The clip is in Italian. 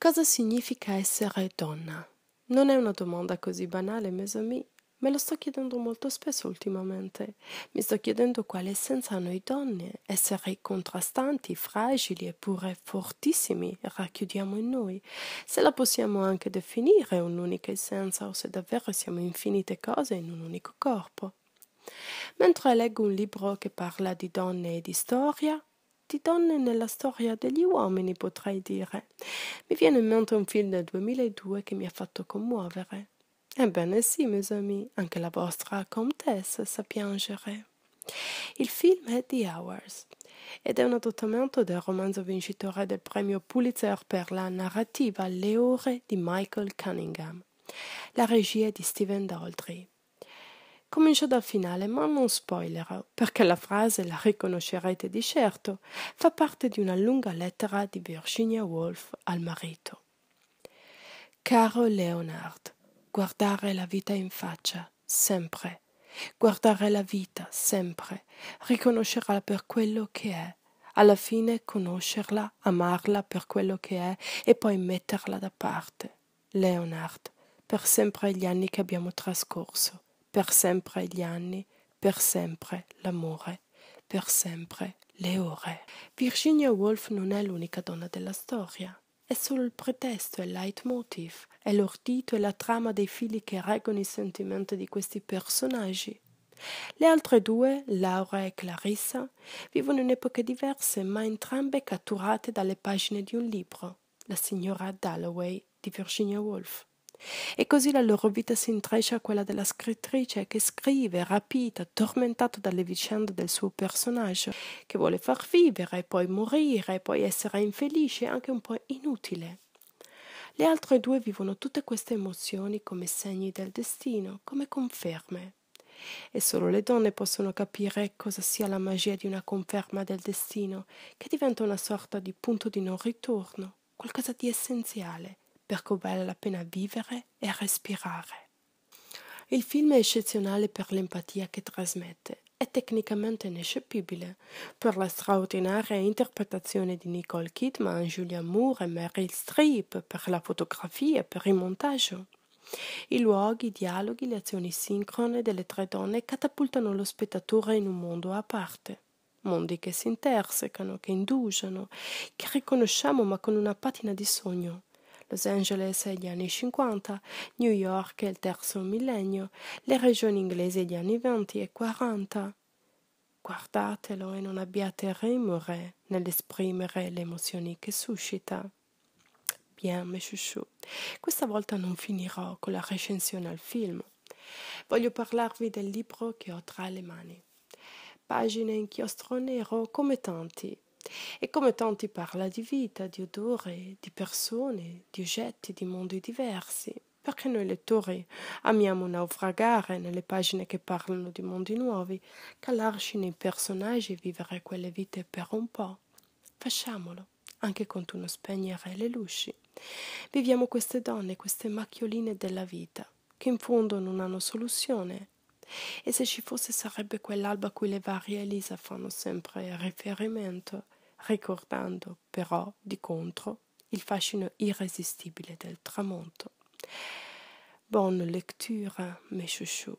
Cosa significa essere donna? Non è una domanda così banale, mes amis. Me lo sto chiedendo molto spesso ultimamente. Mi sto chiedendo quale senso noi donne, essere contrastanti, fragili eppure fortissimi, racchiudiamo in noi. Se la possiamo anche definire un'unica essenza o se davvero siamo infinite cose in un unico corpo. Mentre leggo un libro che parla di donne e di storia, di donne nella storia degli uomini, potrei dire. Mi viene in mente un film del 2002 che mi ha fatto commuovere. Ebbene sì, mes amis, anche la vostra comtesse sa piangere. Il film è The Hours ed è un adottamento del romanzo vincitore del premio Pulitzer per la narrativa Le ore di Michael Cunningham. La regia è di Stephen Daldry. Comincio dal finale, ma non spoiler, perché la frase la riconoscerete di certo, fa parte di una lunga lettera di Virginia Woolf al marito. Caro Leonard, guardare la vita in faccia, sempre. Guardare la vita, sempre. Riconoscerla per quello che è. Alla fine conoscerla, amarla per quello che è e poi metterla da parte. Leonard, per sempre gli anni che abbiamo trascorso per sempre gli anni, per sempre l'amore, per sempre le ore. Virginia Woolf non è l'unica donna della storia. È solo il pretesto, è il leitmotiv, è l'ordito e la trama dei fili che reggono i sentimenti di questi personaggi. Le altre due, Laura e Clarissa, vivono in epoche diverse, ma entrambe catturate dalle pagine di un libro, La signora Dalloway di Virginia Woolf. E così la loro vita si intreccia a quella della scrittrice che scrive, rapita, tormentata dalle vicende del suo personaggio, che vuole far vivere e poi morire e poi essere infelice e anche un po' inutile. Le altre due vivono tutte queste emozioni come segni del destino, come conferme. E solo le donne possono capire cosa sia la magia di una conferma del destino, che diventa una sorta di punto di non ritorno, qualcosa di essenziale, perché vale la pena vivere e respirare. Il film è eccezionale per l'empatia che trasmette È tecnicamente inescepibile, per la straordinaria interpretazione di Nicole Kidman, Julia Moore e Meryl Streep, per la fotografia e per il montaggio. I luoghi, i dialoghi, le azioni sincrone delle tre donne catapultano lo spettatore in un mondo a parte. Mondi che si intersecano, che indugiano, che riconosciamo ma con una patina di sogno. Los Angeles è anni 50, New York il terzo millennio, le regioni inglesi gli anni 20 e 40. Guardatelo e non abbiate remore nell'esprimere le emozioni che suscita. Bien, mes chouchous, questa volta non finirò con la recensione al film. Voglio parlarvi del libro che ho tra le mani. Pagine inchiostro nero come tanti, e come tanti parla di vita, di odore, di persone, di oggetti, di mondi diversi, perché noi lettori amiamo naufragare nelle pagine che parlano di mondi nuovi, calarci nei personaggi e vivere quelle vite per un po'. Facciamolo, anche con uno spegnere le luci. Viviamo queste donne, queste macchioline della vita, che in fondo non hanno soluzione e se ci fosse sarebbe quell'alba a cui le varie Elisa fanno sempre riferimento, ricordando però di contro il fascino irresistibile del tramonto. Bonne lecture, mes chouchous.